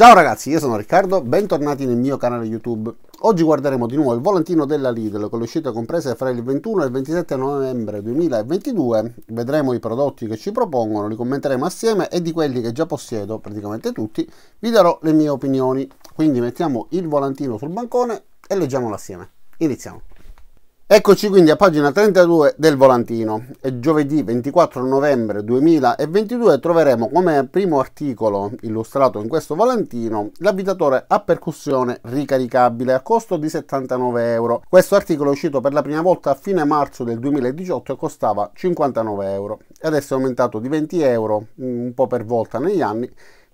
Ciao ragazzi, io sono Riccardo, bentornati nel mio canale YouTube. Oggi guarderemo di nuovo il volantino della Lidl con le uscite comprese fra il 21 e il 27 novembre 2022. Vedremo i prodotti che ci propongono, li commenteremo assieme e di quelli che già possiedo, praticamente tutti, vi darò le mie opinioni. Quindi mettiamo il volantino sul bancone e leggiamolo assieme. Iniziamo. Eccoci quindi a pagina 32 del volantino È giovedì 24 novembre 2022 troveremo come primo articolo illustrato in questo volantino l'abitatore a percussione ricaricabile a costo di 79 euro. Questo articolo è uscito per la prima volta a fine marzo del 2018 e costava 59 euro. Adesso è aumentato di 20 euro un po' per volta negli anni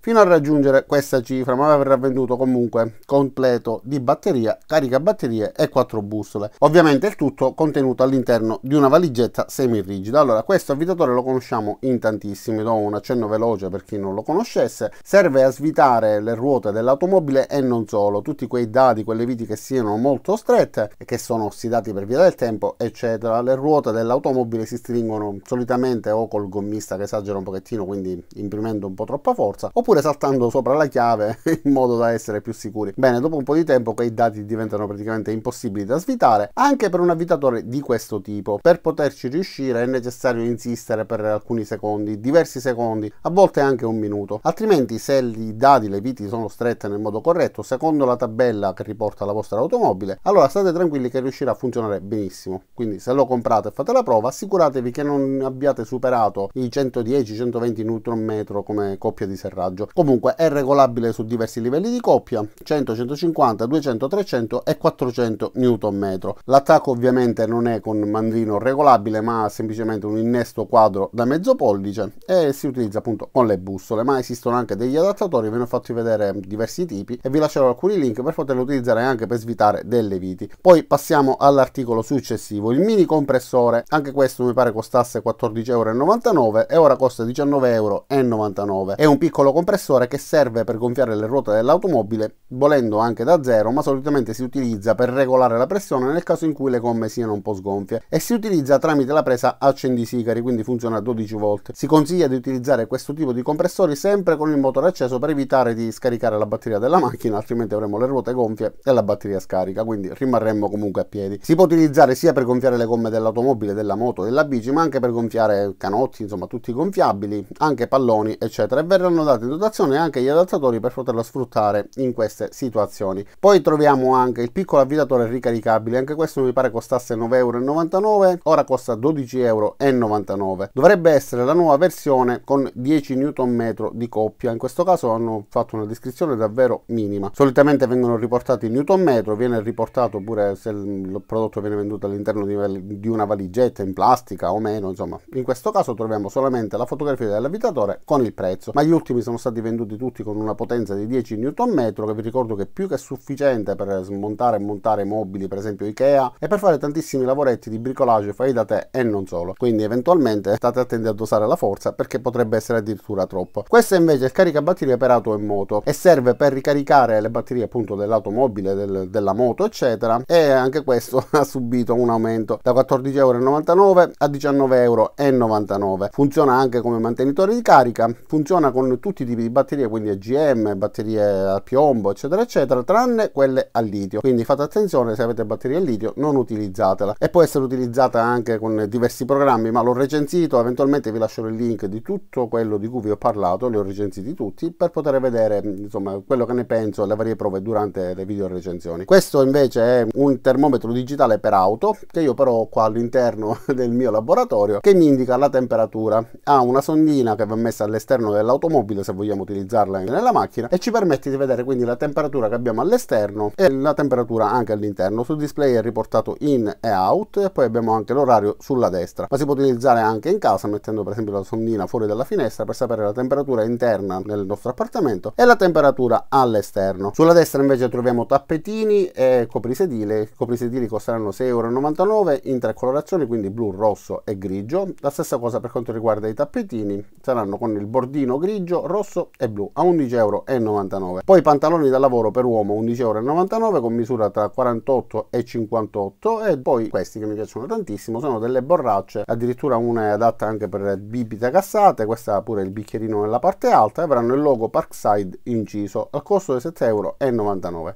fino a raggiungere questa cifra, ma verrà venduto comunque completo di batteria, carica batterie e quattro bussole. Ovviamente il tutto contenuto all'interno di una valigetta semirigida. Allora, questo avvitatore lo conosciamo in tantissimi, do un accenno veloce per chi non lo conoscesse. Serve a svitare le ruote dell'automobile e non solo, tutti quei dadi, quelle viti che siano molto strette e che sono ossidati per via del tempo, eccetera. Le ruote dell'automobile si stringono solitamente o col gommista che esagera un pochettino, quindi imprimendo un po' troppa forza, oppure oppure saltando sopra la chiave in modo da essere più sicuri. Bene, dopo un po' di tempo quei dati diventano praticamente impossibili da svitare anche per un avvitatore di questo tipo. Per poterci riuscire è necessario insistere per alcuni secondi, diversi secondi, a volte anche un minuto. Altrimenti se i dati, le viti sono strette nel modo corretto, secondo la tabella che riporta la vostra automobile, allora state tranquilli che riuscirà a funzionare benissimo. Quindi se lo comprate e fate la prova, assicuratevi che non abbiate superato i 110-120 Nm come coppia di serraggio. Comunque è regolabile su diversi livelli di coppia, 100, 150, 200, 300 e 400 Nm. L'attacco ovviamente non è con mandrino regolabile, ma semplicemente un innesto quadro da mezzo pollice e si utilizza appunto con le bussole, ma esistono anche degli adattatori, ve ne ho fatti vedere diversi tipi e vi lascerò alcuni link per poterlo utilizzare anche per svitare delle viti. Poi passiamo all'articolo successivo, il mini compressore, anche questo mi pare costasse 14,99 euro e ora costa 19,99 euro. È un piccolo compressore compressore che serve per gonfiare le ruote dell'automobile, volendo anche da zero, ma solitamente si utilizza per regolare la pressione nel caso in cui le gomme siano un po' sgonfie e si utilizza tramite la presa accendisicari, quindi funziona a 12 volt. Si consiglia di utilizzare questo tipo di compressori sempre con il motore acceso per evitare di scaricare la batteria della macchina, altrimenti avremo le ruote gonfie e la batteria scarica, quindi rimarremmo comunque a piedi. Si può utilizzare sia per gonfiare le gomme dell'automobile, della moto, della bici, ma anche per gonfiare canotti, insomma tutti gonfiabili, anche palloni, eccetera, e verranno dati dotazione anche gli adattatori per poterla sfruttare in queste situazioni. Poi troviamo anche il piccolo avvitatore ricaricabile, anche questo mi pare costasse 9,99€, ora costa 12,99€. Dovrebbe essere la nuova versione con 10 Nm di coppia, in questo caso hanno fatto una descrizione davvero minima. Solitamente vengono riportati in Newton metro, viene riportato pure se il prodotto viene venduto all'interno di una valigetta in plastica o meno, insomma. In questo caso troviamo solamente la fotografia dell'avvitatore con il prezzo, ma gli ultimi sono stati stati venduti tutti con una potenza di 10 Nm che vi ricordo che è più che sufficiente per smontare e montare mobili per esempio Ikea e per fare tantissimi lavoretti di bricolage fai da te e non solo quindi eventualmente state attenti a dosare la forza perché potrebbe essere addirittura troppo questo è invece il caricabatterie per auto e moto e serve per ricaricare le batterie appunto dell'automobile del, della moto eccetera e anche questo ha subito un aumento da 14,99€ a 19,99€ funziona anche come mantenitore di carica funziona con tutti i tipi di batterie, quindi AGM, batterie al piombo, eccetera, eccetera, tranne quelle al litio. Quindi fate attenzione se avete batterie al litio, non utilizzatela. E può essere utilizzata anche con diversi programmi, ma l'ho recensito, eventualmente vi lascio il link di tutto quello di cui vi ho parlato, li ho recensiti tutti, per poter vedere insomma quello che ne penso, le varie prove durante le video recensioni. Questo invece è un termometro digitale per auto, che io però ho qua all'interno del mio laboratorio, che mi indica la temperatura. Ha una sondina che va messa all'esterno dell'automobile se vogliamo vogliamo utilizzarla nella macchina e ci permette di vedere quindi la temperatura che abbiamo all'esterno e la temperatura anche all'interno. Sul display è riportato in e out e poi abbiamo anche l'orario sulla destra, ma si può utilizzare anche in casa mettendo per esempio la sondina fuori dalla finestra per sapere la temperatura interna nel nostro appartamento e la temperatura all'esterno. Sulla destra invece troviamo tappetini e coprisedile, i coprisedili costeranno 6,99 euro in tre colorazioni quindi blu, rosso e grigio. La stessa cosa per quanto riguarda i tappetini saranno con il bordino grigio, rosso e blu a 11,99 euro. Poi pantaloni da lavoro per uomo 11,99 euro con misura tra 48 e 58 e poi questi che mi piacciono tantissimo sono delle borracce, addirittura una è adatta anche per bibite cassate, questa ha pure il bicchierino nella parte alta e avranno il logo Parkside inciso al costo di 7,99 euro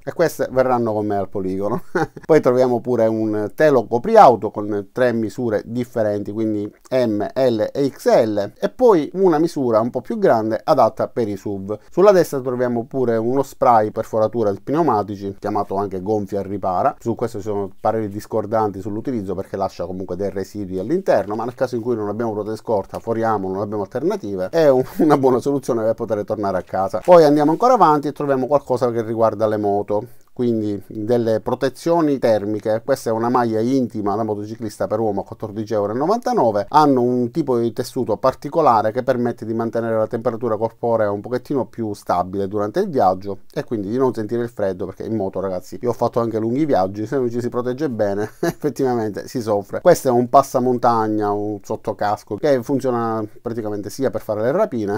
e queste verranno con me al poligono. poi troviamo pure un telo copriauto con tre misure differenti, quindi M, L e XL e poi una misura un po' più grande adatta per i sub. Sulla destra troviamo pure uno spray per foratura del pneumatici, chiamato anche gonfia e ripara. Su questo ci sono pareri discordanti sull'utilizzo perché lascia comunque dei residui all'interno, ma nel caso in cui non abbiamo ruote scorta, foriamo, non abbiamo alternative, è un, una buona soluzione per poter tornare a casa. Poi andiamo ancora avanti e troviamo qualcosa che riguarda le moto quindi delle protezioni termiche, questa è una maglia intima da motociclista per uomo a 14,99 euro, hanno un tipo di tessuto particolare che permette di mantenere la temperatura corporea un pochettino più stabile durante il viaggio e quindi di non sentire il freddo perché in moto ragazzi io ho fatto anche lunghi viaggi, se non ci si protegge bene effettivamente si soffre. Questo è un passamontagna, un sottocasco che funziona praticamente sia per fare le rapine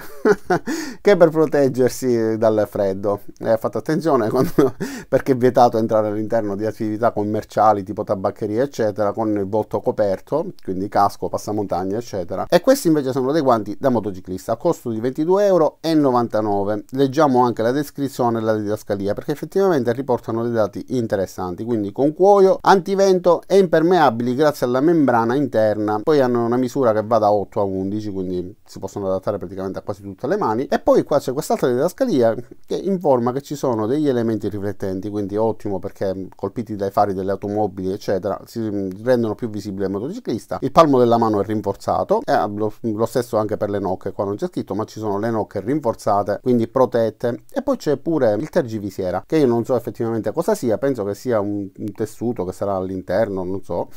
che per proteggersi dal freddo. Eh, fate attenzione quando, perché anche vietato entrare all'interno di attività commerciali tipo tabaccheria eccetera con il volto coperto, quindi casco, passamontagna eccetera. E questi invece sono dei guanti da motociclista a costo di 22,99 euro. Leggiamo anche la descrizione della didascalia perché effettivamente riportano dei dati interessanti, quindi con cuoio, antivento e impermeabili grazie alla membrana interna. Poi hanno una misura che va da 8 a 11, quindi si possono adattare praticamente a quasi tutte le mani. E poi qua c'è quest'altra didascalia che informa che ci sono degli elementi riflettenti, quindi quindi ottimo perché colpiti dai fari delle automobili eccetera si rendono più visibili al motociclista il palmo della mano è rinforzato è eh, lo, lo, stesso anche per le nocche qua non c'è scritto ma ci sono le nocche rinforzate quindi protette e poi c'è pure il tergivisiera che io non so effettivamente cosa sia penso che sia un, un tessuto che sarà all'interno non so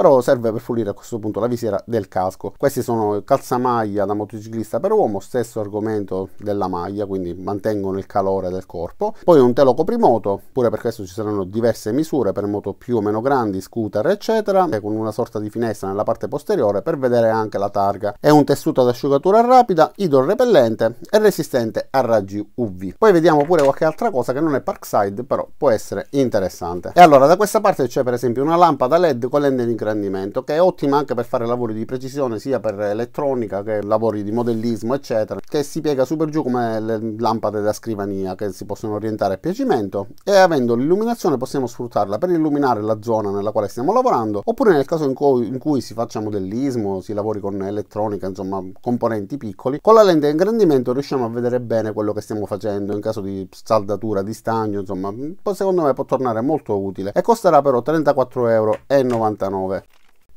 però serve per pulire a questo punto la visiera del casco. Questi sono calzamaglia da motociclista per uomo, stesso argomento della maglia, quindi mantengono il calore del corpo. Poi un telo coprimoto, pure per questo ci saranno diverse misure per moto più o meno grandi, scooter eccetera, e con una sorta di finestra nella parte posteriore per vedere anche la targa. È un tessuto ad asciugatura rapida, idorrepellente e resistente a raggi UV. Poi vediamo pure qualche altra cosa che non è parkside, però può essere interessante. E allora da questa parte c'è per esempio una lampada LED con l'ending rendimento, che è ottima anche per fare lavori di precisione sia per elettronica che lavori di modellismo, eccetera, che si piega super giù come le lampade da scrivania che si possono orientare a piacimento e avendo l'illuminazione possiamo sfruttarla per illuminare la zona nella quale stiamo lavorando oppure nel caso in cui, in cui si faccia modellismo, si lavori con elettronica, insomma componenti piccoli, con la lente a ingrandimento riusciamo a vedere bene quello che stiamo facendo in caso di saldatura di stagno, insomma secondo me può tornare molto utile e costerà però 34,99 euro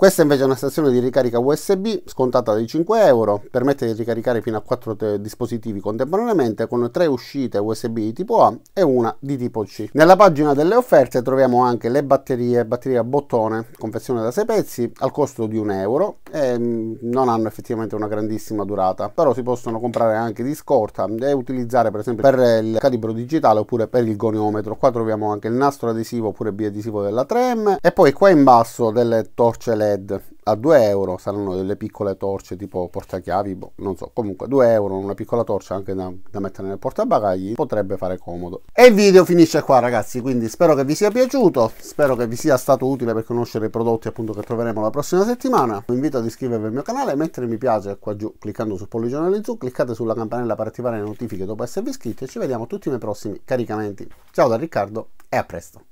questa invece è una stazione di ricarica USB scontata di 5 euro, permette di ricaricare fino a 4 eh, dispositivi contemporaneamente con 3 uscite USB di tipo A e una di tipo C. Nella pagina delle offerte troviamo anche le batterie, batterie a bottone, confezione da 6 pezzi al costo di 1 euro e mm, non hanno effettivamente una grandissima durata, però si possono comprare anche di scorta e utilizzare per esempio per il calibro digitale oppure per il goniometro. Qua troviamo anche il nastro adesivo oppure biadesivo della 3M e poi qua in basso delle torce LED LED a 2 euro saranno delle piccole torce tipo portachiavi boh, non so comunque 2 euro una piccola torcia anche da, da mettere nel portabagagli potrebbe fare comodo e il video finisce qua ragazzi quindi spero che vi sia piaciuto spero che vi sia stato utile per conoscere i prodotti appunto che troveremo la prossima settimana vi invito ad iscrivervi al mio canale mettere mi piace qua giù cliccando sul pollice su, cliccate sulla campanella per attivare le notifiche dopo esservi iscritti e ci vediamo tutti nei prossimi caricamenti ciao da Riccardo e a presto